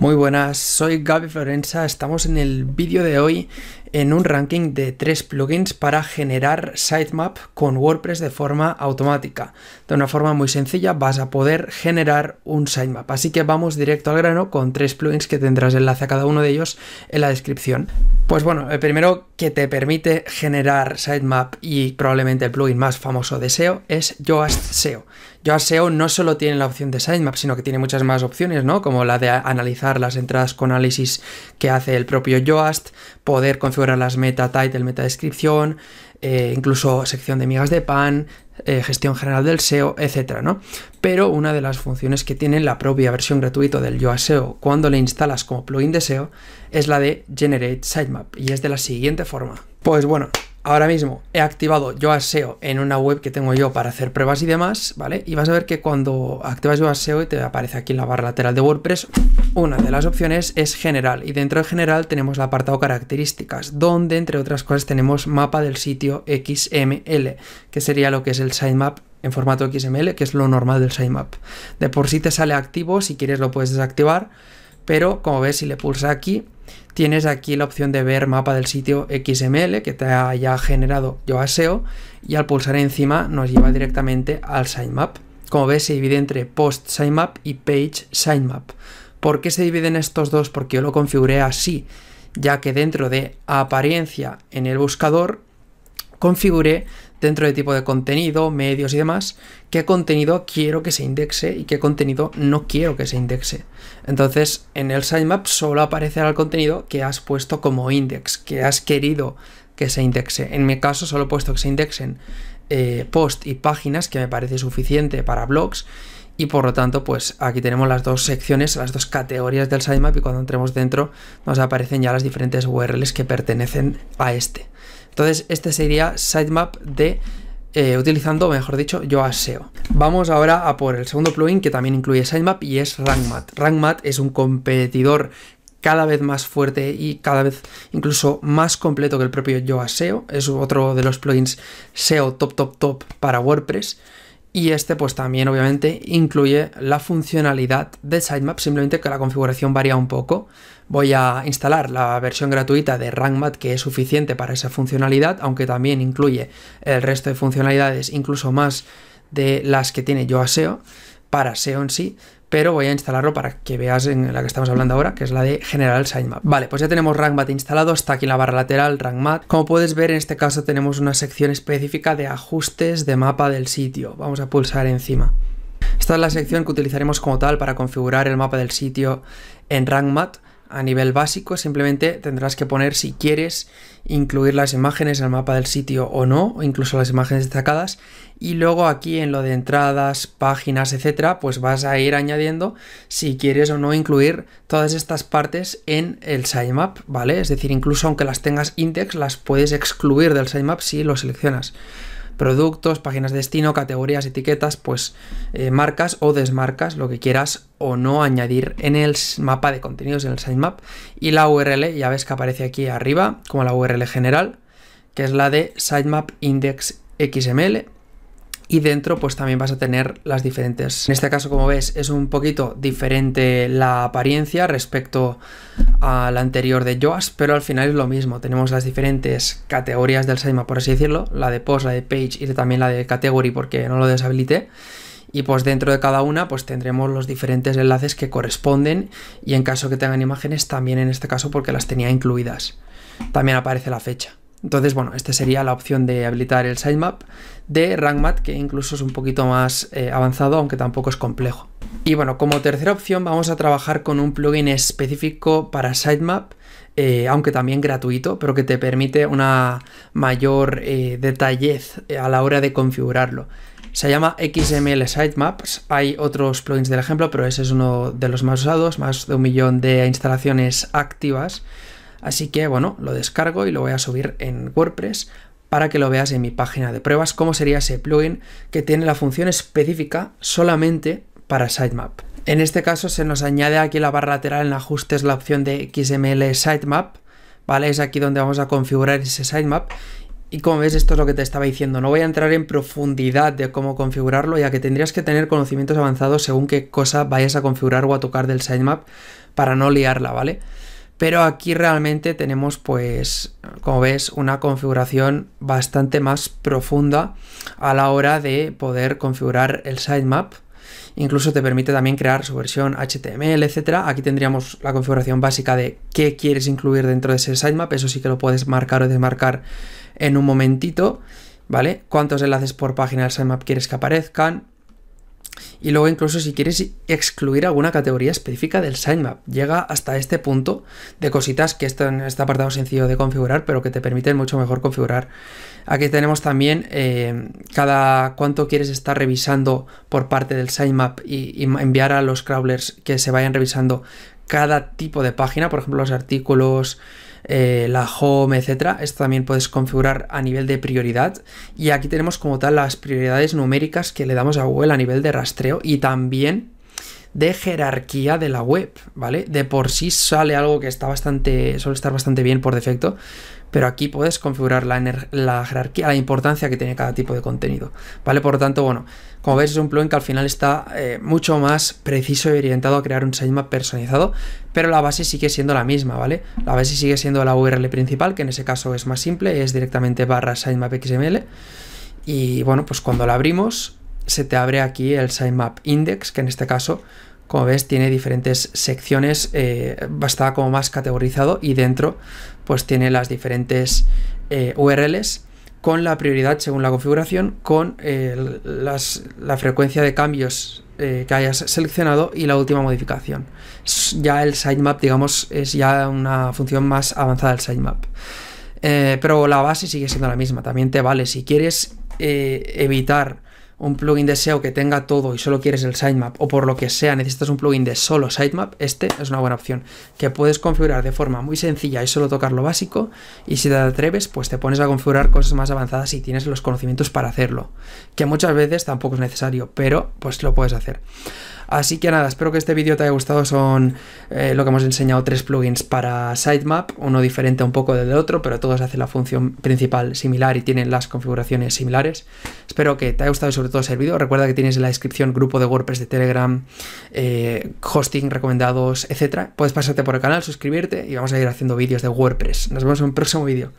Muy buenas, soy Gaby Florenza, estamos en el vídeo de hoy en un ranking de tres plugins para generar sitemap con WordPress de forma automática. De una forma muy sencilla vas a poder generar un sitemap. Así que vamos directo al grano con tres plugins que tendrás enlace a cada uno de ellos en la descripción. Pues bueno, el primero que te permite generar sitemap y probablemente el plugin más famoso de SEO es Yoast SEO. Yoast SEO no solo tiene la opción de sitemap, sino que tiene muchas más opciones, ¿no? Como la de analizar las entradas con análisis que hace el propio Yoast, poder configurar las meta title, meta descripción, eh, incluso sección de migas de pan, eh, gestión general del SEO, etcétera, ¿no? Pero una de las funciones que tiene la propia versión gratuita del Yoaseo SEO cuando le instalas como plugin de SEO es la de Generate Sitemap y es de la siguiente forma. Pues bueno, ahora mismo he activado yo aseo en una web que tengo yo para hacer pruebas y demás, ¿vale? Y vas a ver que cuando activas yo aseo y te aparece aquí en la barra lateral de WordPress, una de las opciones es general y dentro de general tenemos el apartado características, donde entre otras cosas tenemos mapa del sitio XML, que sería lo que es el sitemap en formato XML, que es lo normal del sitemap. De por sí te sale activo, si quieres lo puedes desactivar, pero como ves si le pulsa aquí tienes aquí la opción de ver mapa del sitio XML que te haya generado yo aseo y al pulsar encima nos lleva directamente al sitemap. Como ves se divide entre post sitemap y page sitemap. ¿Por qué se dividen estos dos? Porque yo lo configuré así, ya que dentro de apariencia en el buscador configuré dentro de tipo de contenido, medios y demás, qué contenido quiero que se indexe y qué contenido no quiero que se indexe. Entonces, en el sitemap solo aparecerá el contenido que has puesto como index, que has querido que se indexe. En mi caso solo he puesto que se indexen eh, post y páginas, que me parece suficiente para blogs. Y por lo tanto, pues aquí tenemos las dos secciones, las dos categorías del sitemap y cuando entremos dentro nos aparecen ya las diferentes URLs que pertenecen a este. Entonces, este sería sitemap de eh, utilizando, mejor dicho, yo Vamos ahora a por el segundo plugin que también incluye sitemap y es RankMat. RankMat es un competidor cada vez más fuerte y cada vez incluso más completo que el propio Yoaseo. Es otro de los plugins SEO top, top, top para WordPress. Y este pues también obviamente incluye la funcionalidad de sitemap, simplemente que la configuración varía un poco. Voy a instalar la versión gratuita de RankMath que es suficiente para esa funcionalidad, aunque también incluye el resto de funcionalidades, incluso más de las que tiene YoaSeo para SEO en sí, pero voy a instalarlo para que veas en la que estamos hablando ahora, que es la de General Sitemap. Vale, pues ya tenemos RankMat instalado, está aquí la barra lateral RankMat. Como puedes ver, en este caso tenemos una sección específica de ajustes de mapa del sitio. Vamos a pulsar encima. Esta es la sección que utilizaremos como tal para configurar el mapa del sitio en RankMat a nivel básico, simplemente tendrás que poner si quieres incluir las imágenes en el mapa del sitio o no, o incluso las imágenes destacadas. Y luego aquí en lo de entradas, páginas, etcétera, pues vas a ir añadiendo si quieres o no incluir todas estas partes en el sitemap, ¿vale? Es decir, incluso aunque las tengas index, las puedes excluir del sitemap si lo seleccionas productos, páginas de destino, categorías, etiquetas, pues eh, marcas o desmarcas, lo que quieras o no añadir en el mapa de contenidos, en el sitemap. Y la URL, ya ves que aparece aquí arriba, como la URL general, que es la de sitemap index XML. Y dentro pues también vas a tener las diferentes. En este caso, como ves, es un poquito diferente la apariencia respecto a la anterior de joas pero al final es lo mismo. Tenemos las diferentes categorías del sitemap, por así decirlo, la de post, la de page y también la de category porque no lo deshabilité y pues dentro de cada una pues tendremos los diferentes enlaces que corresponden y en caso que tengan imágenes también en este caso porque las tenía incluidas. También aparece la fecha. Entonces, bueno, esta sería la opción de habilitar el sitemap de RankMat, que incluso es un poquito más eh, avanzado, aunque tampoco es complejo. Y bueno, como tercera opción vamos a trabajar con un plugin específico para sitemap, eh, aunque también gratuito, pero que te permite una mayor eh, detallez a la hora de configurarlo. Se llama XML Sitemaps. Hay otros plugins del ejemplo, pero ese es uno de los más usados, más de un millón de instalaciones activas. Así que bueno, lo descargo y lo voy a subir en WordPress para que lo veas en mi página de pruebas, cómo sería ese plugin que tiene la función específica solamente para sitemap. En este caso se nos añade aquí la barra lateral en ajustes la opción de XML sitemap, ¿vale? Es aquí donde vamos a configurar ese sitemap y como ves, esto es lo que te estaba diciendo. No voy a entrar en profundidad de cómo configurarlo, ya que tendrías que tener conocimientos avanzados según qué cosa vayas a configurar o a tocar del sitemap para no liarla, ¿vale? Pero aquí realmente tenemos, pues, como ves, una configuración bastante más profunda a la hora de poder configurar el sitemap Incluso te permite también crear su versión HTML, etcétera. Aquí tendríamos la configuración básica de qué quieres incluir dentro de ese sitemap. Eso sí que lo puedes marcar o desmarcar en un momentito. ¿Vale? ¿Cuántos enlaces por página del sitemap quieres que aparezcan? y luego incluso si quieres excluir alguna categoría específica del sitemap. Llega hasta este punto de cositas que está en este apartado sencillo de configurar, pero que te permiten mucho mejor configurar. Aquí tenemos también eh, cada cuánto quieres estar revisando por parte del sitemap y enviar a los crawlers que se vayan revisando cada tipo de página, por ejemplo los artículos, eh, la home, etcétera. Esto también puedes configurar a nivel de prioridad. Y aquí tenemos como tal las prioridades numéricas que le damos a Google a nivel de rastreo y también de jerarquía de la web, ¿vale? De por sí sale algo que está bastante, suele estar bastante bien por defecto, pero aquí puedes configurar la, jerarquía, la importancia que tiene cada tipo de contenido, ¿vale? Por lo tanto, bueno, como veis es un plugin que al final está eh, mucho más preciso y orientado a crear un sitemap personalizado, pero la base sigue siendo la misma, ¿vale? La base sigue siendo la URL principal, que en ese caso es más simple, es directamente barra sitemap y bueno, pues cuando la abrimos se te abre aquí el sitemap index, que en este caso como ves, tiene diferentes secciones, eh, está como más categorizado y dentro pues tiene las diferentes eh, URLs con la prioridad según la configuración, con eh, las, la frecuencia de cambios eh, que hayas seleccionado y la última modificación. Ya el sitemap, digamos, es ya una función más avanzada del sitemap. pero la base sigue siendo la misma. También te vale si quieres evitar un plugin de SEO que tenga todo y solo quieres el sitemap o por lo que sea necesitas un plugin de solo sitemap, este es una buena opción que puedes configurar de forma muy sencilla y solo tocar lo básico y si te atreves pues te pones a configurar cosas más avanzadas y tienes los conocimientos para hacerlo, que muchas veces tampoco es necesario, pero pues lo puedes hacer. Así que nada, espero que este vídeo te haya gustado. Son eh, lo que hemos enseñado tres plugins para sitemap, uno diferente un poco del otro, pero todos hacen la función principal similar y tienen las configuraciones similares. Espero que te haya gustado y sobre todo vídeo Recuerda que tienes en la descripción grupo de WordPress de Telegram, eh, hosting recomendados, etc. Puedes pasarte por el canal, suscribirte y vamos a ir haciendo vídeos de WordPress. Nos vemos en un próximo vídeo.